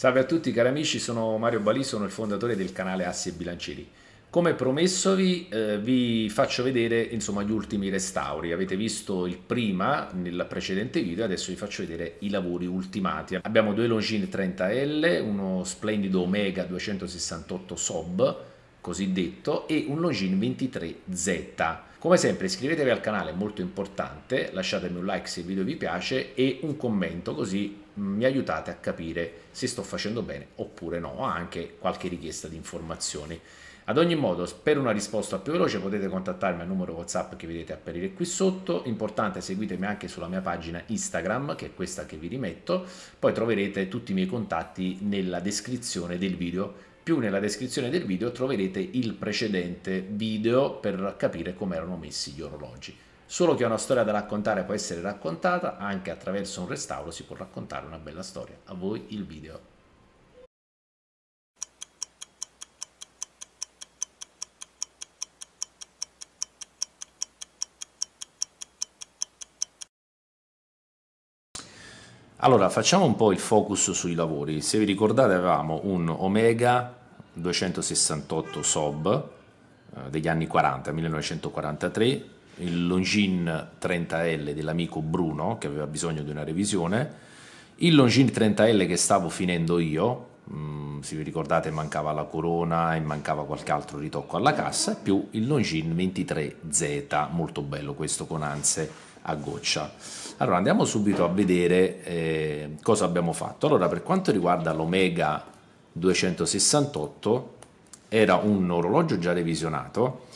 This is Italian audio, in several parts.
Salve a tutti cari amici, sono Mario Balì, sono il fondatore del canale Assi e Bilancieri. Come promessovi eh, vi faccio vedere insomma, gli ultimi restauri, avete visto il prima nel precedente video, adesso vi faccio vedere i lavori ultimati. Abbiamo due Longines 30L, uno splendido Omega 268 Sob cosiddetto e un Longines 23Z. Come sempre iscrivetevi al canale, è molto importante, lasciatemi un like se il video vi piace e un commento così Mm, mi aiutate a capire se sto facendo bene oppure no, anche qualche richiesta di informazioni. Ad ogni modo, per una risposta più veloce potete contattarmi al numero WhatsApp che vedete apparire qui sotto. Importante, seguitemi anche sulla mia pagina Instagram, che è questa che vi rimetto. Poi troverete tutti i miei contatti nella descrizione del video. Più nella descrizione del video troverete il precedente video per capire come erano messi gli orologi solo che una storia da raccontare può essere raccontata anche attraverso un restauro si può raccontare una bella storia a voi il video Allora, facciamo un po' il focus sui lavori. Se vi ricordate avevamo un Omega 268 Sob eh, degli anni 40, 1943, il Longin 30L dell'amico Bruno che aveva bisogno di una revisione, il Longin 30L che stavo finendo io, mh, mm, se vi ricordate mancava la corona e mancava qualche altro ritocco alla cassa, più il Longin 23Z, molto bello questo con anse a goccia. Allora andiamo subito a vedere eh, cosa abbiamo fatto. Allora per quanto riguarda l'Omega 268 era un orologio già revisionato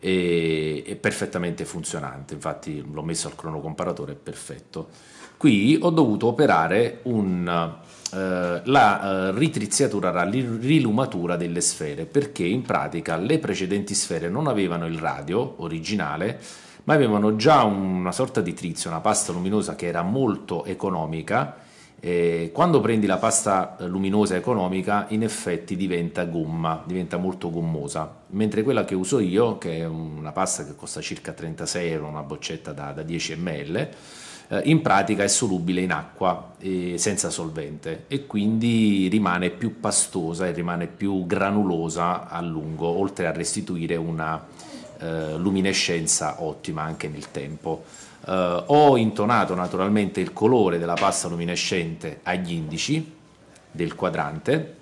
e, è perfettamente funzionante, infatti l'ho messo al cronocomparatore, è perfetto. Qui ho dovuto operare un, eh, la eh, ritriziatura, la rilumatura delle sfere, perché in pratica le precedenti sfere non avevano il radio originale, ma avevano già una sorta di trizio, una pasta luminosa che era molto economica eh, quando prendi la pasta eh, luminosa economica in effetti diventa gomma, diventa molto gommosa, mentre quella che uso io, che è una pasta che costa circa 36 euro, una boccetta da, da 10 ml, eh, in pratica è solubile in acqua eh, senza solvente e quindi rimane più pastosa e rimane più granulosa a lungo, oltre a restituire una eh, luminescenza ottima anche nel tempo eh, ho intonato naturalmente il colore della pasta luminescente agli indici del quadrante,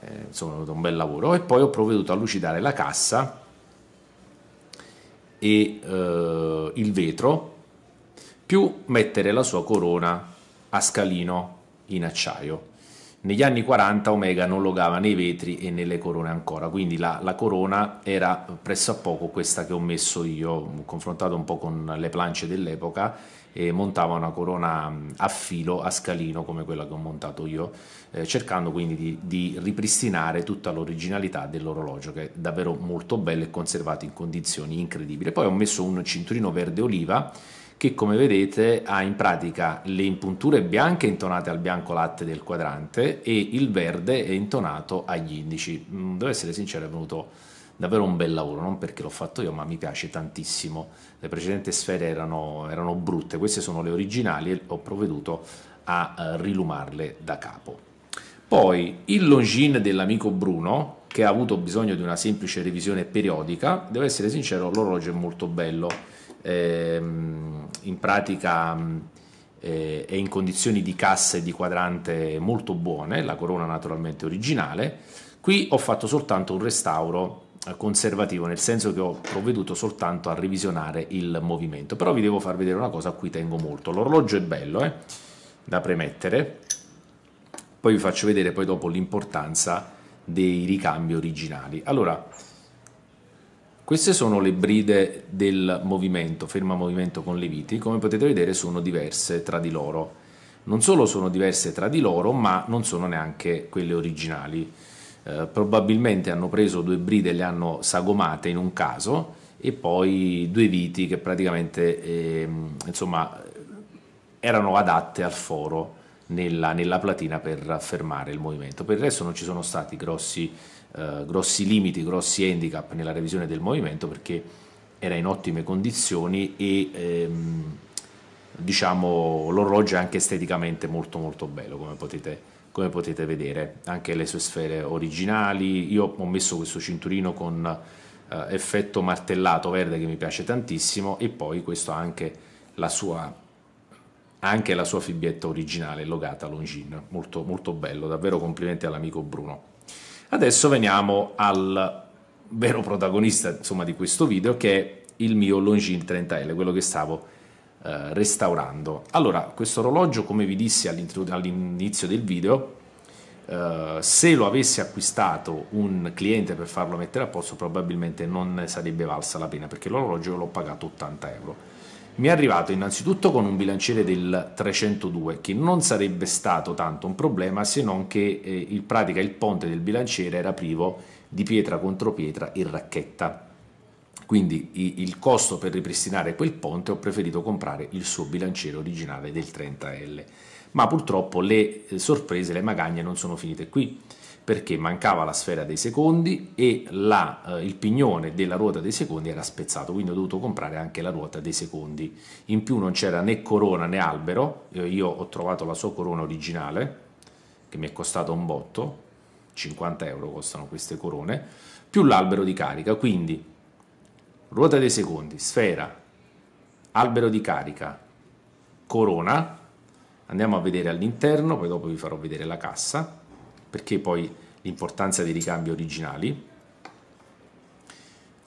eh, è stato un bel lavoro, e poi ho provveduto a lucidare la cassa e eh, il vetro, più mettere la sua corona a scalino in acciaio. Negli anni 40 Omega non logava nei vetri e nelle corone ancora, quindi la, la corona era presso a poco questa che ho messo io, confrontato un po' con le planche dell'epoca, e montava una corona a filo, a scalino come quella che ho montato io, eh, cercando quindi di, di, ripristinare tutta l'originalità dell'orologio che è davvero molto bello e conservato in condizioni incredibili. Poi ho messo un cinturino verde oliva che come vedete ha in pratica le impunture bianche intonate al bianco latte del quadrante e il verde è intonato agli indici. Mm, devo essere sincero, è venuto davvero un bel lavoro, non perché l'ho fatto io, ma mi piace tantissimo. Le precedenti sfere erano, erano brutte, queste sono le originali e ho provveduto a eh, rilumarle da capo. Poi il longin dell'amico Bruno, che ha avuto bisogno di una semplice revisione periodica, devo essere sincero, l'orologio è molto bello ehm, in pratica eh, è in condizioni di cassa e di quadrante molto buone, la corona naturalmente originale. Qui ho fatto soltanto un restauro eh, conservativo, nel senso che ho provveduto soltanto a revisionare il movimento. Però vi devo far vedere una cosa a cui tengo molto. L'orologio è bello, eh? da premettere. Poi vi faccio vedere poi dopo l'importanza dei ricambi originali. Allora, queste sono le bride del movimento, ferma movimento con le viti, come potete vedere sono diverse tra di loro. Non solo sono diverse tra di loro, ma non sono neanche quelle originali. Eh, probabilmente hanno preso due bride e le hanno sagomate in un caso e poi due viti che praticamente eh, insomma, erano adatte al foro nella, nella, platina per fermare il movimento. Per il resto non ci sono stati grossi, eh, grossi limiti, grossi handicap nella revisione del movimento perché era in ottime condizioni e ehm, diciamo, l'orologio è anche esteticamente molto molto bello come potete, come potete, vedere, anche le sue sfere originali. Io ho messo questo cinturino con eh, effetto martellato verde che mi piace tantissimo e poi questo ha anche la sua anche la sua fibbietta originale logata Longin, molto, molto bello, davvero complimenti all'amico Bruno. Adesso veniamo al vero protagonista insomma, di questo video che è il mio Longin 30L, quello che stavo eh, restaurando. Allora, questo orologio come vi dissi all'inizio del video, eh, se lo avessi acquistato un cliente per farlo mettere a posto probabilmente non sarebbe valsa la pena perché l'orologio l'ho pagato 80 euro mi è arrivato innanzitutto con un bilanciere del 302 che non sarebbe stato tanto un problema se non che eh, in pratica il ponte del bilanciere era privo di pietra contro pietra in racchetta. Quindi il costo per ripristinare quel ponte ho preferito comprare il suo bilanciere originale del 30L. Ma purtroppo le eh, sorprese, le magagne non sono finite qui perché mancava la sfera dei secondi e la, eh, il pignone della ruota dei secondi era spezzato, quindi ho dovuto comprare anche la ruota dei secondi. In più non c'era né corona né albero, eh, io ho trovato la sua corona originale, che mi è costata un botto, 50 euro costano queste corone, più l'albero di carica, quindi ruota dei secondi, sfera, albero di carica, corona, andiamo a vedere all'interno, poi dopo vi farò vedere la cassa, perché poi l'importanza dei ricambi originali.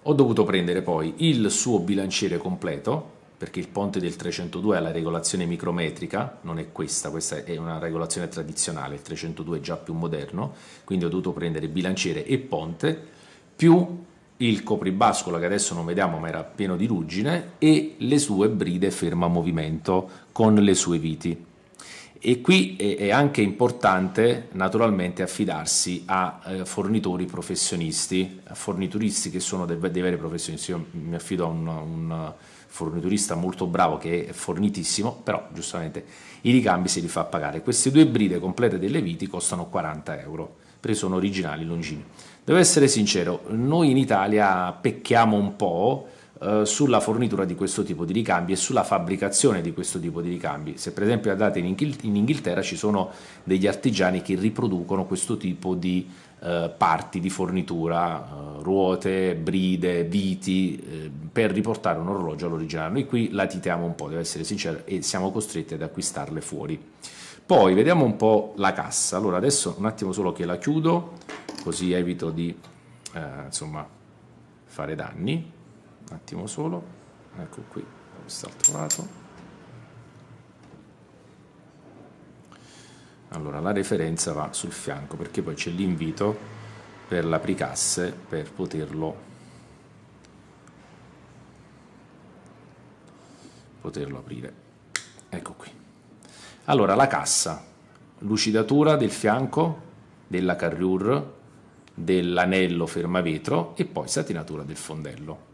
Ho dovuto prendere poi il suo bilanciere completo, perché il ponte del 302 ha la regolazione micrometrica, non è questa, questa è una regolazione tradizionale, il 302 è già più moderno, quindi ho dovuto prendere bilanciere e ponte, più il copribascola che adesso non vediamo ma era pieno di ruggine e le sue bride ferma movimento con le sue viti. E qui è anche importante naturalmente affidarsi a eh, fornitori professionisti, a fornituristi che sono dei, veri professionisti. Io mi affido a un, un forniturista molto bravo che è fornitissimo, però giustamente i ricambi se li fa pagare. Queste due bride complete delle viti costano 40 euro perché sono originali longini. Devo essere sincero, noi in Italia pecchiamo un po' Eh, sulla fornitura di questo tipo di ricambi e sulla fabbricazione di questo tipo di ricambi. Se per esempio andate in, Inghilterra ci sono degli artigiani che riproducono questo tipo di eh, parti di fornitura, eh, ruote, bride, viti, eh, per riportare un orologio all'originale. Noi qui la titiamo un po', devo essere sincero, e siamo costretti ad acquistarle fuori. Poi vediamo un po' la cassa. Allora adesso un attimo solo che la chiudo, così evito di eh, insomma fare danni un attimo solo ecco qui da quest'altro lato allora la referenza va sul fianco perché poi c'è l'invito per l'apricasse per poterlo poterlo aprire ecco qui allora la cassa lucidatura del fianco della carriure dell'anello fermavetro e poi satinatura del fondello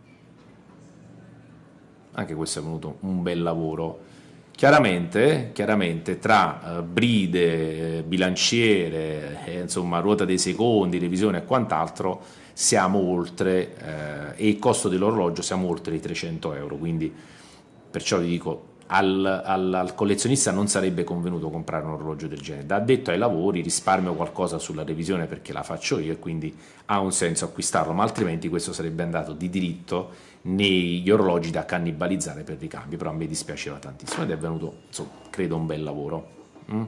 anche questo è venuto un bel lavoro. Chiaramente, chiaramente tra eh, bride, bilanciere, eh, insomma, ruota dei secondi, revisione e quant'altro, siamo oltre, eh, e il costo dell'orologio siamo oltre i 300 euro, quindi perciò vi dico, al, al, al, collezionista non sarebbe convenuto comprare un orologio del genere. Da detto ai lavori risparmio qualcosa sulla revisione perché la faccio io e quindi ha un senso acquistarlo, ma altrimenti questo sarebbe andato di diritto negli orologi da cannibalizzare per ricambi, però a me dispiaceva tantissimo ed è venuto, insomma, credo un bel lavoro. Mm?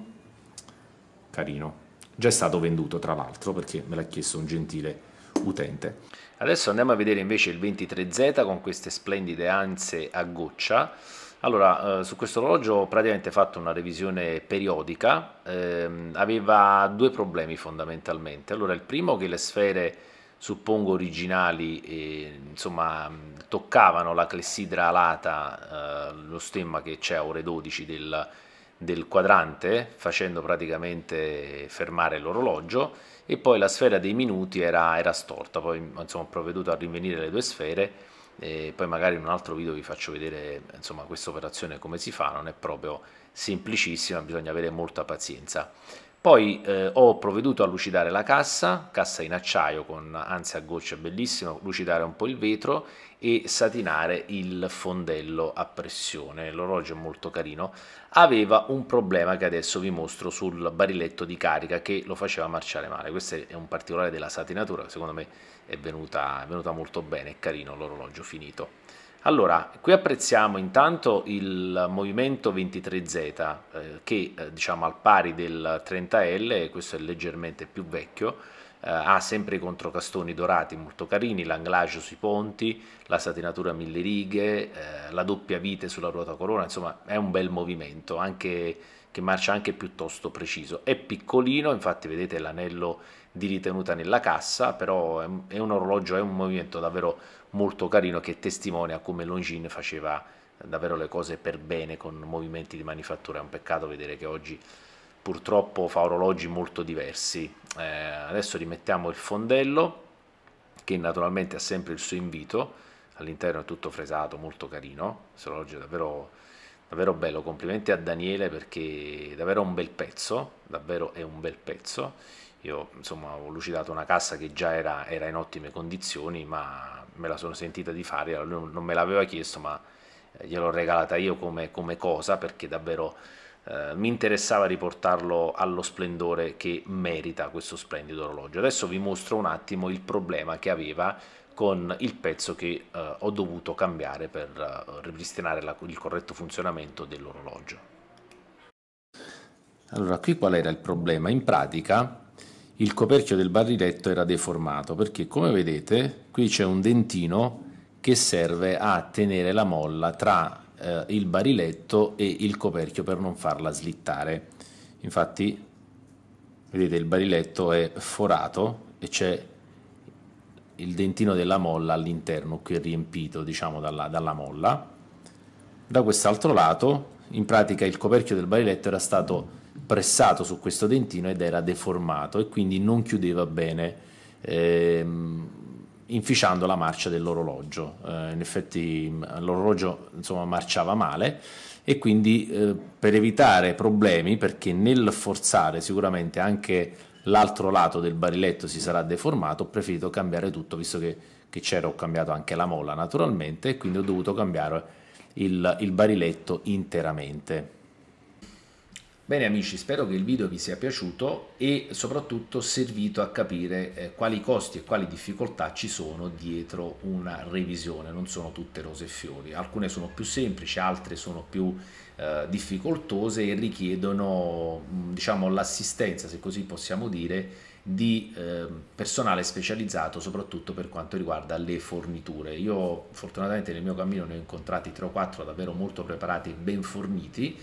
Carino. Già è stato venduto, tra l'altro, perché me l'ha chiesto un gentile utente. Adesso andiamo a vedere invece il 23Z con queste splendide anse a goccia. Allora, eh, su questo orologio ho praticamente fatto una revisione periodica, ehm, aveva due problemi fondamentalmente. Allora, il primo che le sfere suppongo originali, eh, insomma, toccavano la clessidra alata, eh, lo stemma che c'è a ore 12 del, del quadrante, facendo praticamente fermare l'orologio, e poi la sfera dei minuti era, era storta, poi insomma, ho provveduto a rinvenire le due sfere, e poi magari in un altro video vi faccio vedere insomma questa operazione come si fa, non è proprio semplicissima, bisogna avere molta pazienza. Poi eh, ho provveduto a lucidare la cassa, cassa in acciaio con anzi a gocce bellissimo, lucidare un po' il vetro e satinare il fondello a pressione. L'orologio è molto carino. Aveva un problema che adesso vi mostro sul bariletto di carica che lo faceva marciare male. Questo è un particolare della satinatura, secondo me è venuta, è venuta molto bene, è carino l'orologio finito. Allora, qui apprezziamo intanto il movimento 23Z eh, che eh, diciamo al pari del 30L, questo è leggermente più vecchio, eh, ha sempre i controcastoni dorati molto carini, l'anglage sui ponti, la satinatura a mille righe, eh, la doppia vite sulla ruota corona, insomma è un bel movimento anche, che marcia anche piuttosto preciso. È piccolino, infatti vedete l'anello di ritenuta nella cassa, però è, è un orologio, è un movimento davvero molto carino che testimonia come Longin faceva davvero le cose per bene con movimenti di manifattura. È un peccato vedere che oggi purtroppo fa orologi molto diversi. Eh, adesso rimettiamo il fondello che naturalmente ha sempre il suo invito, all'interno è tutto fresato, molto carino, questo orologio è davvero, davvero bello, complimenti a Daniele perché è davvero un bel pezzo, davvero è un bel pezzo io insomma ho lucidato una cassa che già era, era in ottime condizioni, ma me la sono sentita di fare, lui non me l'aveva chiesto, ma eh, gliel'ho regalata io come, come cosa perché davvero eh, mi interessava riportarlo allo splendore che merita questo splendido orologio. Adesso vi mostro un attimo il problema che aveva con il pezzo che eh, ho dovuto cambiare per eh, ripristinare la, il corretto funzionamento dell'orologio. Allora, qui qual era il problema? In pratica il coperchio del barriletto era deformato perché come vedete qui c'è un dentino che serve a tenere la molla tra eh, il bariletto e il coperchio per non farla slittare infatti vedete il bariletto è forato e c'è il dentino della molla all'interno qui è riempito diciamo dalla, dalla molla da quest'altro lato in pratica il coperchio del bariletto era stato pressato su questo dentino ed era deformato e quindi non chiudeva bene, ehm, inficiando la marcia dell'orologio. Eh, in effetti mm, l'orologio insomma, marciava male e quindi eh, per evitare problemi, perché nel forzare sicuramente anche l'altro lato del bariletto si sarà deformato, ho preferito cambiare tutto, visto che, che c'era ho cambiato anche la molla naturalmente, e quindi ho dovuto cambiare il, il bariletto interamente. Bene amici, spero che il video vi sia piaciuto e soprattutto servito a capire eh, quali costi e quali difficoltà ci sono dietro una revisione, non sono tutte rose e fiori, alcune sono più semplici, altre sono più eh, difficoltose e richiedono diciamo, l'assistenza, se così possiamo dire, di eh, personale specializzato soprattutto per quanto riguarda le forniture. Io fortunatamente nel mio cammino ne ho incontrati 3 o 4 davvero molto preparati e ben forniti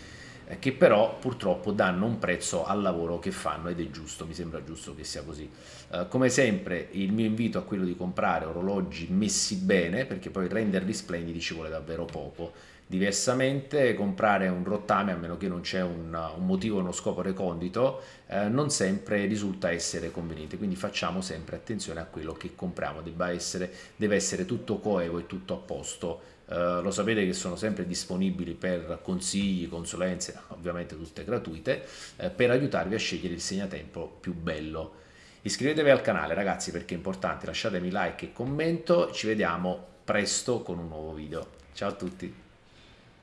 eh, che però purtroppo danno un prezzo al lavoro che fanno ed è giusto, mi sembra giusto che sia così. Uh, come sempre il mio invito è quello di comprare orologi messi bene perché poi renderli splendidi ci vuole davvero poco. Diversamente comprare un rottame, a meno che non c'è un, un motivo, uno scopo recondito, eh, non sempre risulta essere conveniente, quindi facciamo sempre attenzione a quello che compriamo, deve essere tutto coevo e tutto a posto eh, lo sapete che sono sempre disponibili per consigli, consulenze, ovviamente tutte gratuite, uh, per aiutarvi a scegliere il segnatempo più bello. Iscrivetevi al canale ragazzi perché è importante, lasciatemi like e commento, ci vediamo presto con un nuovo video. Ciao a tutti!